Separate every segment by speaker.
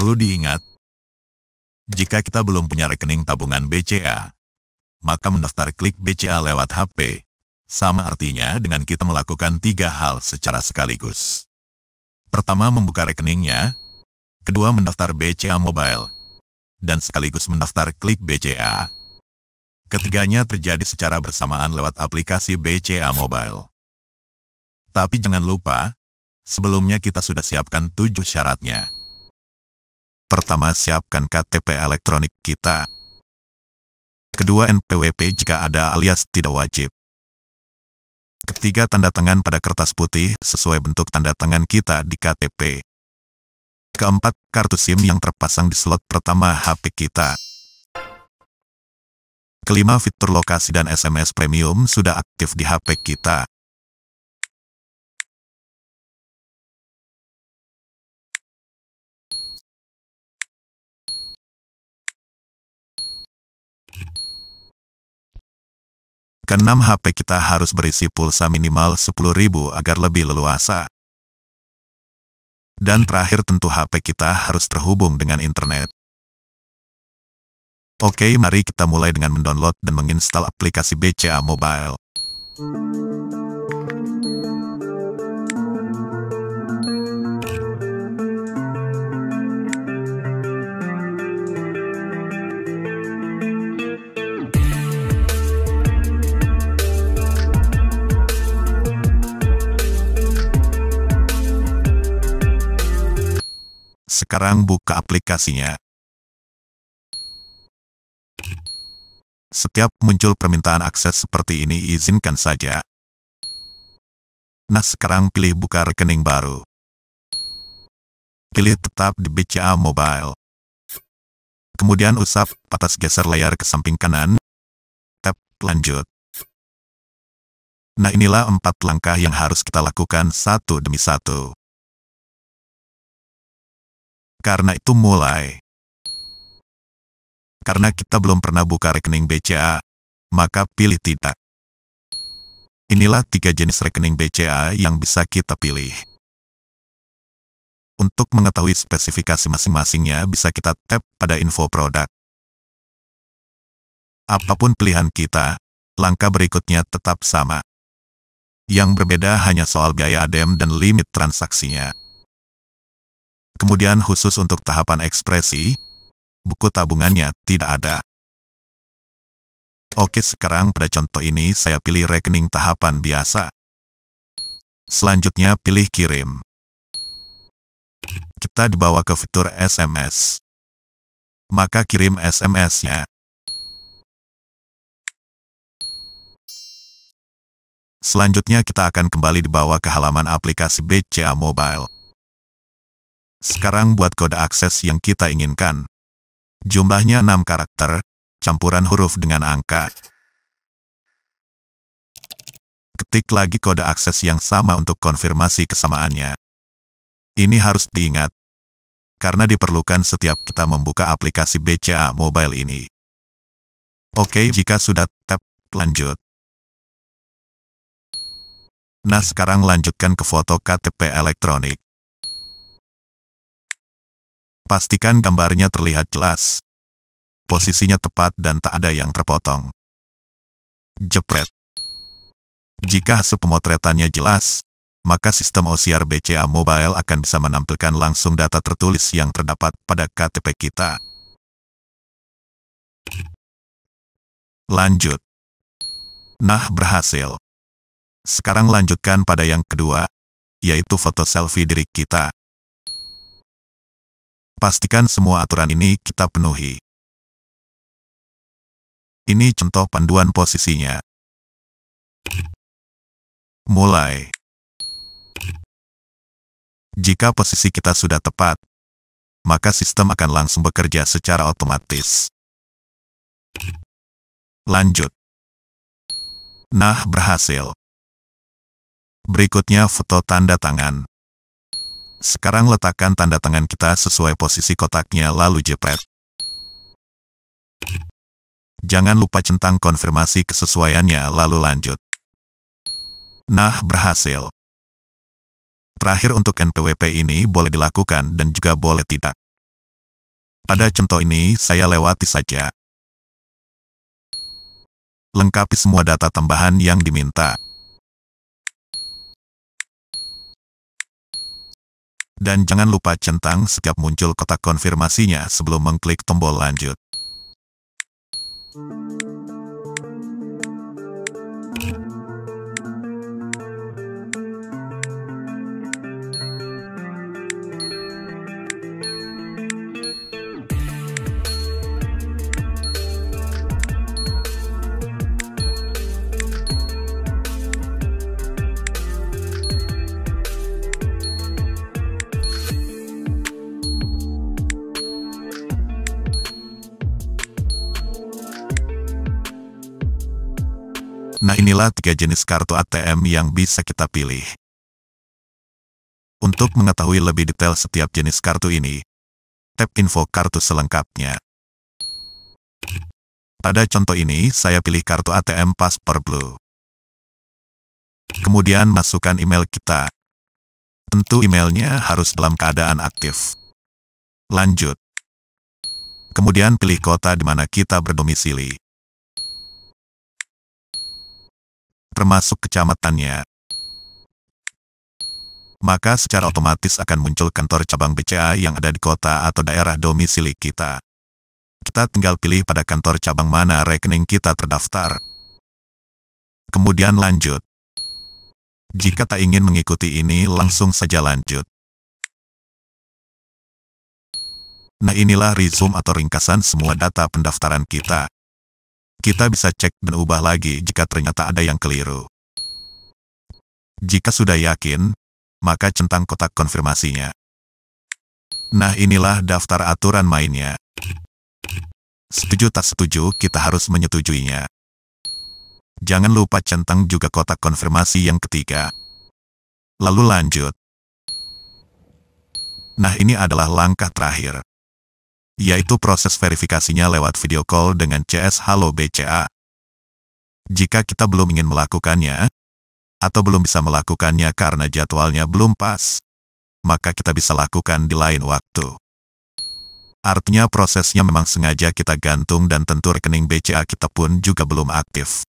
Speaker 1: Perlu diingat, jika kita belum punya rekening tabungan BCA, maka mendaftar klik BCA lewat HP, sama artinya dengan kita melakukan tiga hal secara sekaligus. Pertama, membuka rekeningnya. Kedua, mendaftar BCA Mobile. Dan sekaligus mendaftar klik BCA. Ketiganya terjadi secara bersamaan lewat aplikasi BCA Mobile. Tapi jangan lupa, sebelumnya kita sudah siapkan tujuh syaratnya.
Speaker 2: Pertama, siapkan KTP elektronik kita. Kedua, NPWP jika ada alias tidak wajib. Ketiga, tanda tangan
Speaker 1: pada kertas putih sesuai bentuk tanda tangan kita di KTP. Keempat, kartu SIM yang terpasang di slot pertama HP kita.
Speaker 2: Kelima, fitur lokasi dan SMS premium sudah aktif di HP kita. Keenam HP kita harus berisi pulsa minimal 10.000 agar lebih leluasa. Dan terakhir tentu HP kita harus terhubung dengan internet. Oke, mari kita mulai
Speaker 1: dengan mendownload dan menginstal aplikasi BCA Mobile.
Speaker 2: Sekarang buka aplikasinya. Setiap muncul permintaan akses seperti ini izinkan saja.
Speaker 1: Nah sekarang pilih buka rekening baru. Pilih tetap di
Speaker 2: BCA Mobile. Kemudian usap atas geser layar ke samping kanan. Tap lanjut. Nah inilah empat langkah yang harus kita lakukan satu demi satu. Karena itu mulai. Karena kita belum pernah buka rekening
Speaker 1: BCA, maka pilih tidak. Inilah tiga jenis rekening
Speaker 2: BCA yang bisa kita pilih. Untuk mengetahui spesifikasi masing-masingnya bisa kita tap pada info produk.
Speaker 1: Apapun pilihan kita, langkah berikutnya tetap sama. Yang berbeda hanya soal biaya adem dan limit transaksinya. Kemudian khusus untuk tahapan ekspresi, buku tabungannya tidak ada. Oke sekarang pada contoh ini saya pilih rekening tahapan biasa. Selanjutnya pilih kirim. Kita dibawa ke fitur
Speaker 2: SMS. Maka kirim SMS-nya. Selanjutnya kita akan
Speaker 1: kembali dibawa ke halaman aplikasi BCA Mobile. Sekarang buat kode akses yang kita inginkan. Jumlahnya 6 karakter, campuran huruf dengan angka. Ketik lagi kode akses yang sama untuk konfirmasi kesamaannya. Ini harus diingat,
Speaker 2: karena diperlukan setiap kita membuka aplikasi BCA mobile ini. Oke jika sudah, tap, lanjut. Nah sekarang lanjutkan ke foto KTP elektronik.
Speaker 1: Pastikan gambarnya terlihat jelas. Posisinya tepat dan tak ada yang terpotong. Jepret. Jika hasil pemotretannya jelas, maka sistem OCR BCA Mobile akan bisa menampilkan langsung data tertulis yang
Speaker 2: terdapat pada KTP kita. Lanjut. Nah, berhasil. Sekarang lanjutkan pada yang kedua, yaitu foto selfie diri kita. Pastikan semua aturan ini kita penuhi. Ini contoh panduan posisinya. Mulai. Jika posisi kita sudah tepat, maka sistem akan langsung bekerja secara otomatis. Lanjut. Nah, berhasil.
Speaker 1: Berikutnya foto tanda tangan. Sekarang letakkan tanda tangan kita sesuai posisi kotaknya lalu jepret. Jangan lupa centang konfirmasi kesesuaiannya lalu lanjut. Nah, berhasil.
Speaker 2: Terakhir untuk NPWP ini boleh dilakukan dan juga boleh tidak. Pada contoh ini, saya lewati saja. Lengkapi semua data tambahan yang diminta.
Speaker 1: Dan jangan lupa centang setiap muncul kotak konfirmasinya sebelum mengklik tombol lanjut. Nah inilah tiga jenis kartu ATM yang bisa kita pilih.
Speaker 2: Untuk mengetahui lebih detail setiap jenis kartu ini, tap info kartu selengkapnya. Pada contoh
Speaker 1: ini, saya pilih kartu ATM Passport Blue. Kemudian masukkan email kita. Tentu emailnya harus dalam keadaan aktif. Lanjut. Kemudian pilih kota di mana kita berdomisili. termasuk kecamatannya. Maka secara otomatis akan muncul kantor cabang BCA yang ada di kota atau daerah domisili kita. Kita tinggal pilih pada kantor cabang mana rekening
Speaker 2: kita terdaftar. Kemudian lanjut. Jika tak ingin mengikuti ini, langsung saja lanjut.
Speaker 1: Nah inilah resume atau ringkasan semua data pendaftaran kita. Kita bisa cek dan ubah lagi jika ternyata ada yang keliru. Jika sudah yakin, maka centang kotak konfirmasinya. Nah inilah daftar aturan mainnya. Setuju tak setuju, kita harus menyetujuinya. Jangan lupa centang juga kotak konfirmasi yang ketiga. Lalu lanjut. Nah ini adalah langkah terakhir yaitu proses verifikasinya lewat video call dengan CS Halo BCA. Jika kita belum ingin melakukannya, atau belum bisa melakukannya karena jadwalnya belum pas, maka kita bisa lakukan di lain waktu. Artinya prosesnya memang sengaja kita gantung dan tentu rekening BCA kita pun juga belum aktif.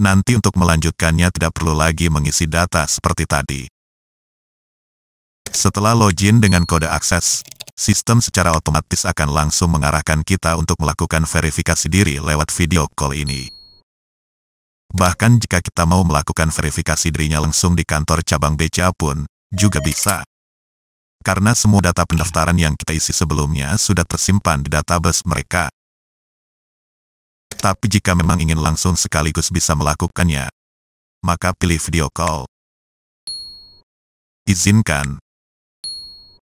Speaker 1: Nanti untuk melanjutkannya tidak perlu lagi mengisi data seperti tadi. Setelah login dengan kode akses, sistem secara otomatis akan langsung mengarahkan kita untuk melakukan verifikasi diri lewat video call ini. Bahkan jika kita mau melakukan verifikasi dirinya langsung di kantor cabang BCA pun, juga bisa. Karena semua data pendaftaran yang kita isi sebelumnya sudah tersimpan di database mereka. Tapi jika memang ingin langsung sekaligus bisa melakukannya, maka pilih video call.
Speaker 2: Izinkan.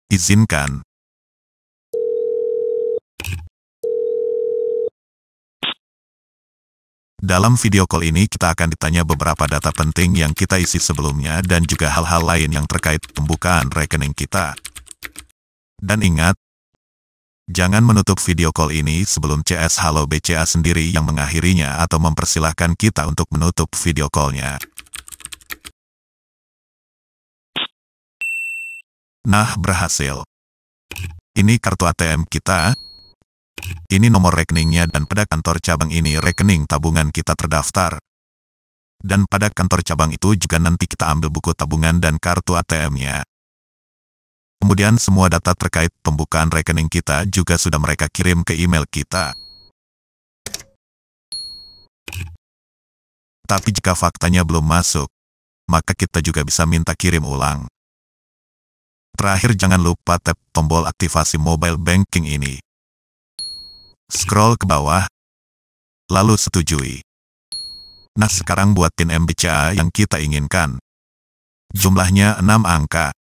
Speaker 2: Izinkan. Dalam video call ini kita akan ditanya beberapa data penting yang kita isi sebelumnya
Speaker 1: dan juga hal-hal lain yang terkait pembukaan rekening kita. Dan ingat, jangan menutup video call ini sebelum CS Halo BCA sendiri yang mengakhirinya atau mempersilahkan kita untuk menutup video callnya. Nah, berhasil. Ini kartu ATM kita, ini nomor rekeningnya dan pada kantor cabang ini rekening tabungan kita terdaftar. Dan pada kantor cabang itu juga nanti kita ambil buku tabungan dan kartu ATM-nya. Kemudian semua data terkait pembukaan rekening kita juga sudah mereka kirim ke email kita. Tapi jika faktanya belum masuk, maka kita juga bisa minta kirim ulang. Terakhir jangan lupa tap tombol aktivasi mobile banking ini. Scroll ke bawah, lalu setujui. Nah sekarang buatin MBCA yang kita inginkan. Jumlahnya 6 angka.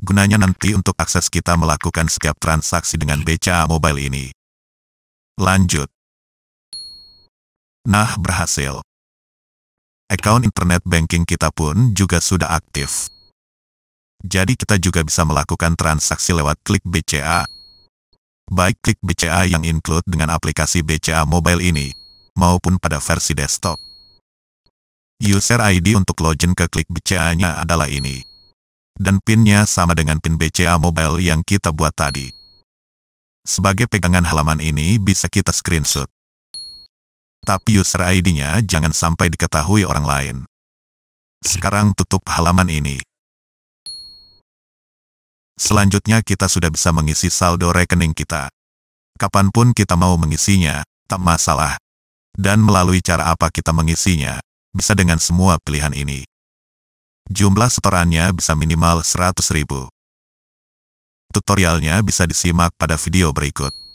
Speaker 1: Gunanya nanti untuk akses kita melakukan setiap transaksi dengan BCA mobile ini. Lanjut. Nah, berhasil. Account internet banking kita pun juga sudah aktif. Jadi kita juga bisa melakukan transaksi lewat klik BCA baik klik BCA yang include dengan aplikasi BCA Mobile ini, maupun pada versi desktop. User ID untuk login ke klik BCA-nya adalah ini. Dan PIN-nya sama dengan PIN BCA Mobile yang kita buat tadi. Sebagai pegangan halaman ini bisa kita screenshot. Tapi user ID-nya jangan sampai diketahui orang lain. Sekarang tutup halaman ini. Selanjutnya kita sudah bisa mengisi saldo rekening kita. Kapanpun kita mau mengisinya, tak masalah. Dan melalui cara apa kita mengisinya, bisa dengan semua pilihan ini.
Speaker 2: Jumlah setorannya bisa minimal ribu. Tutorialnya bisa disimak pada video berikut.